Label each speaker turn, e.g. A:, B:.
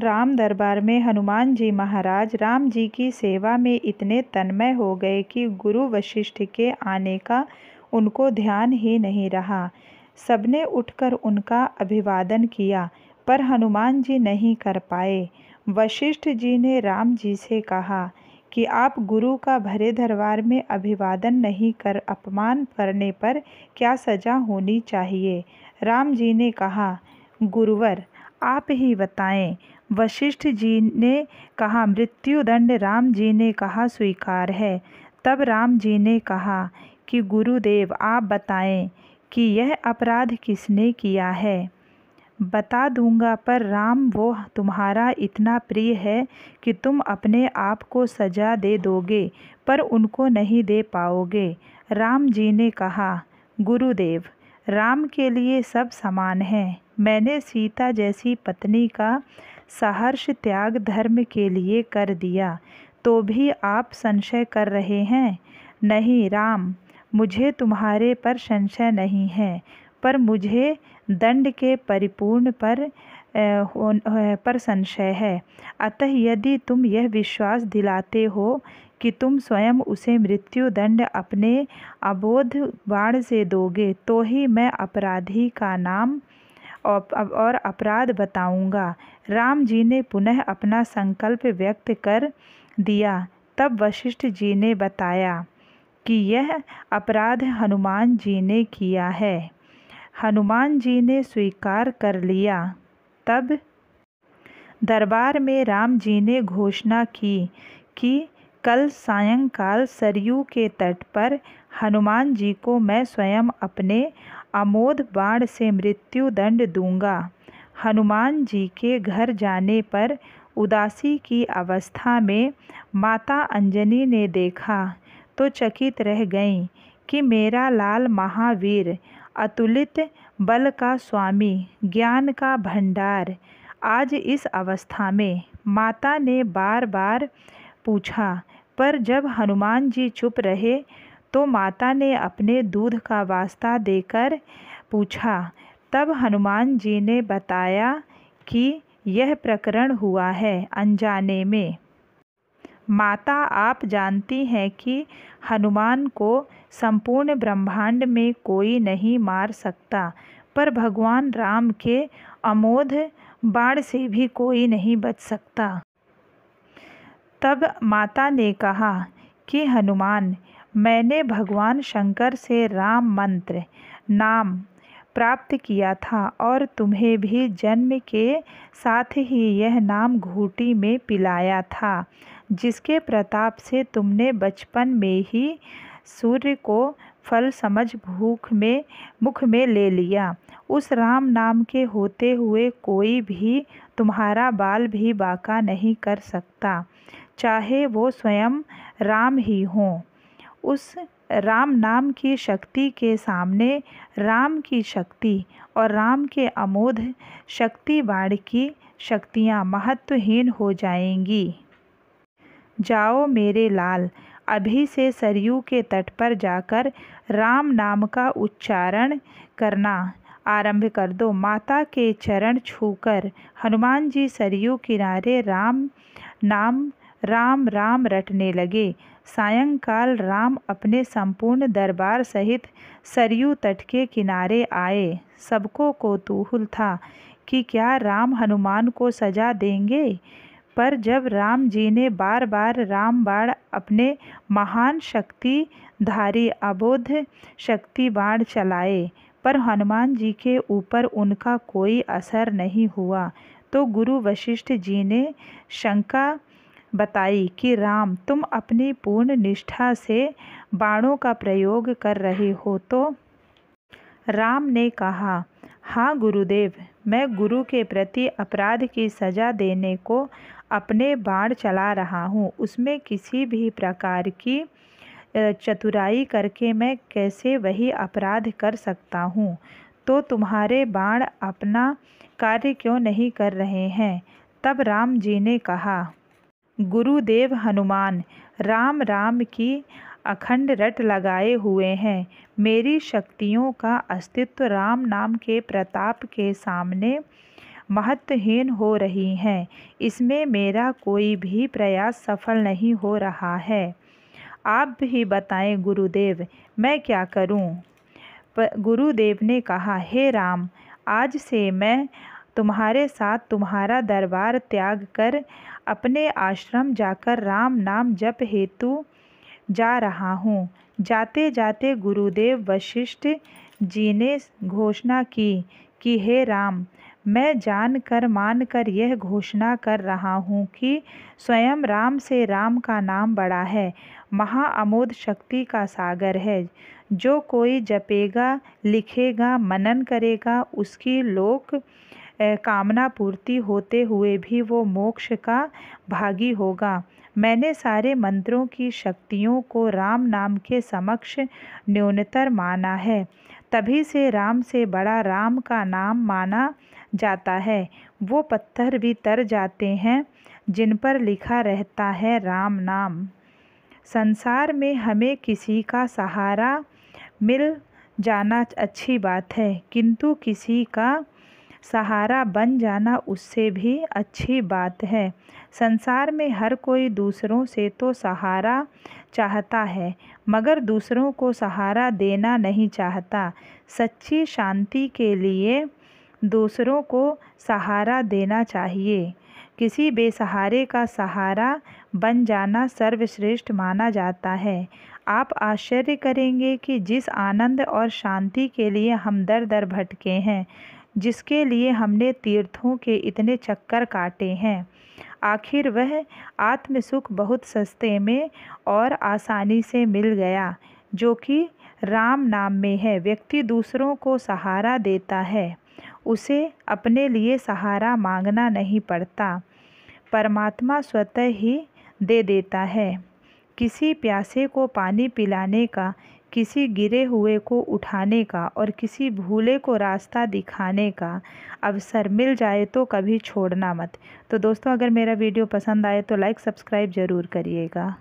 A: राम दरबार में हनुमान जी महाराज राम जी की सेवा में इतने तन्मय हो गए कि गुरु वशिष्ठ के आने का उनको ध्यान ही नहीं रहा सबने उठकर उनका अभिवादन किया पर हनुमान जी नहीं कर पाए वशिष्ठ जी ने राम जी से कहा कि आप गुरु का भरे दरबार में अभिवादन नहीं कर अपमान करने पर क्या सज़ा होनी चाहिए राम जी ने कहा गुरुवर आप ही बताएं वशिष्ठ जी ने कहा मृत्युदंड राम जी ने कहा स्वीकार है तब राम जी ने कहा कि गुरुदेव आप बताएं कि यह अपराध किसने किया है बता दूंगा पर राम वो तुम्हारा इतना प्रिय है कि तुम अपने आप को सजा दे दोगे पर उनको नहीं दे पाओगे राम जी ने कहा गुरुदेव राम के लिए सब समान हैं मैंने सीता जैसी पत्नी का सहर्ष त्याग धर्म के लिए कर दिया तो भी आप संशय कर रहे हैं नहीं राम मुझे तुम्हारे पर संशय नहीं है पर मुझे दंड के परिपूर्ण पर पर संशय है अतः यदि तुम यह विश्वास दिलाते हो कि तुम स्वयं उसे मृत्यु दंड अपने अबोध बाण से दोगे तो ही मैं अपराधी का नाम और अपराध बताऊंगा राम जी ने पुनः अपना संकल्प व्यक्त कर दिया तब वशिष्ठ जी ने बताया कि यह अपराध हनुमान जी ने किया है हनुमान जी ने स्वीकार कर लिया तब दरबार में राम जी ने घोषणा की कि कल सायंकाल सरयू के तट पर हनुमान जी को मैं स्वयं अपने अमोद बाण से मृत्यु दंड दूंगा हनुमान जी के घर जाने पर उदासी की अवस्था में माता अंजनी ने देखा तो चकित रह गई कि मेरा लाल महावीर अतुलित बल का स्वामी ज्ञान का भंडार आज इस अवस्था में माता ने बार बार पूछा पर जब हनुमान जी चुप रहे तो माता ने अपने दूध का वास्ता देकर पूछा तब हनुमान जी ने बताया कि यह प्रकरण हुआ है अनजाने में माता आप जानती हैं कि हनुमान को संपूर्ण ब्रह्मांड में कोई नहीं मार सकता पर भगवान राम के अमोध बाण से भी कोई नहीं बच सकता तब माता ने कहा कि हनुमान मैंने भगवान शंकर से राम मंत्र नाम प्राप्त किया था और तुम्हें भी जन्म के साथ ही यह नाम घूटी में पिलाया था जिसके प्रताप से तुमने बचपन में ही सूर्य को फल समझ भूख में मुख में ले लिया उस राम नाम के होते हुए कोई भी तुम्हारा बाल भी बाका नहीं कर सकता चाहे वो स्वयं राम ही हों उस राम नाम की शक्ति के सामने राम की शक्ति और राम के अमोध शक्ति बाण की शक्तियाँ महत्वहीन हो जाएंगी जाओ मेरे लाल अभी से सरयू के तट पर जाकर राम नाम का उच्चारण करना आरंभ कर दो माता के चरण छूकर हनुमान जी सरयू किनारे राम नाम राम राम रटने लगे सायंकाल राम अपने संपूर्ण दरबार सहित सरयू तट के किनारे आए सबको कोतूहल था कि क्या राम हनुमान को सजा देंगे पर जब राम जी ने बार बार राम बाण अपने महान शक्ति धारी अबोध शक्ति बाण चलाए पर हनुमान जी के ऊपर उनका कोई असर नहीं हुआ तो गुरु वशिष्ठ जी ने शंका बताई कि राम तुम अपनी पूर्ण निष्ठा से बाणों का प्रयोग कर रहे हो तो राम ने कहा हाँ गुरुदेव मैं गुरु के प्रति अपराध की सज़ा देने को अपने बाण चला रहा हूँ उसमें किसी भी प्रकार की चतुराई करके मैं कैसे वही अपराध कर सकता हूँ तो तुम्हारे बाण अपना कार्य क्यों नहीं कर रहे हैं तब राम जी ने कहा गुरुदेव हनुमान राम राम की अखंड रट लगाए हुए हैं मेरी शक्तियों का अस्तित्व राम नाम के प्रताप के सामने महत्वहीन हो रही हैं इसमें मेरा कोई भी प्रयास सफल नहीं हो रहा है आप भी बताएं गुरुदेव मैं क्या करूं? गुरुदेव ने कहा हे राम आज से मैं तुम्हारे साथ तुम्हारा दरबार त्याग कर अपने आश्रम जाकर राम नाम जप हेतु जा रहा हूँ जाते जाते गुरुदेव वशिष्ठ जी ने घोषणा की कि हे राम मैं जान कर मान कर यह घोषणा कर रहा हूँ कि स्वयं राम से राम का नाम बड़ा है महाअमोद शक्ति का सागर है जो कोई जपेगा लिखेगा मनन करेगा उसकी लोक कामना पूर्ति होते हुए भी वो मोक्ष का भागी होगा मैंने सारे मंत्रों की शक्तियों को राम नाम के समक्ष न्यूनतर माना है तभी से राम से बड़ा राम का नाम माना जाता है वो पत्थर भी तर जाते हैं जिन पर लिखा रहता है राम नाम संसार में हमें किसी का सहारा मिल जाना अच्छी बात है किंतु किसी का सहारा बन जाना उससे भी अच्छी बात है संसार में हर कोई दूसरों से तो सहारा चाहता है मगर दूसरों को सहारा देना नहीं चाहता सच्ची शांति के लिए दूसरों को सहारा देना चाहिए किसी बेसहारे का सहारा बन जाना सर्वश्रेष्ठ माना जाता है आप आश्चर्य करेंगे कि जिस आनंद और शांति के लिए हम दर दर भटके हैं जिसके लिए हमने तीर्थों के इतने चक्कर काटे हैं आखिर वह आत्मसुख बहुत सस्ते में और आसानी से मिल गया जो कि राम नाम में है व्यक्ति दूसरों को सहारा देता है उसे अपने लिए सहारा मांगना नहीं पड़ता परमात्मा स्वतः ही दे देता है किसी प्यासे को पानी पिलाने का किसी गिरे हुए को उठाने का और किसी भूले को रास्ता दिखाने का अवसर मिल जाए तो कभी छोड़ना मत तो दोस्तों अगर मेरा वीडियो पसंद आए तो लाइक सब्सक्राइब ज़रूर करिएगा